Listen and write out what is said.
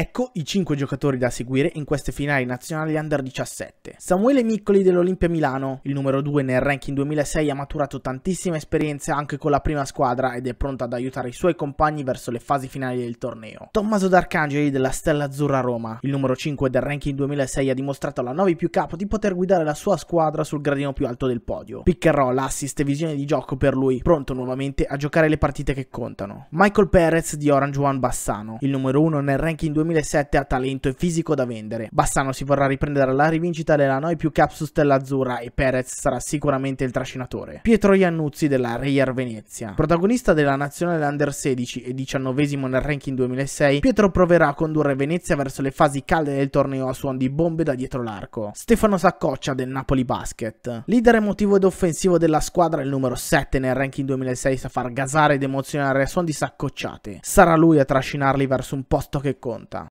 Ecco i 5 giocatori da seguire in queste finali nazionali under 17. Samuele Miccoli dell'Olimpia Milano, il numero 2 nel ranking 2006 ha maturato tantissime esperienze anche con la prima squadra ed è pronto ad aiutare i suoi compagni verso le fasi finali del torneo. Tommaso D'Arcangeli della Stella Azzurra Roma, il numero 5 del ranking 2006 ha dimostrato alla 9 più capo di poter guidare la sua squadra sul gradino più alto del podio. Piccherol, assist e visione di gioco per lui, pronto nuovamente a giocare le partite che contano. Michael Perez di Orange One Bassano, il numero 1 nel ranking 2006 2007 ha talento e fisico da vendere. Bassano si vorrà riprendere la rivincita della Noi più Cap su Stella Azzurra e Perez sarà sicuramente il trascinatore. Pietro Iannuzzi della Reyer Venezia. Protagonista della nazionale under 16 e 19 nel ranking 2006, Pietro proverà a condurre Venezia verso le fasi calde del torneo a suon di bombe da dietro l'arco. Stefano Saccoccia del Napoli Basket. Leader emotivo ed offensivo della squadra, il numero 7 nel ranking 2006 sa far gasare ed emozionare a suon di saccocciate. Sarà lui a trascinarli verso un posto che conta.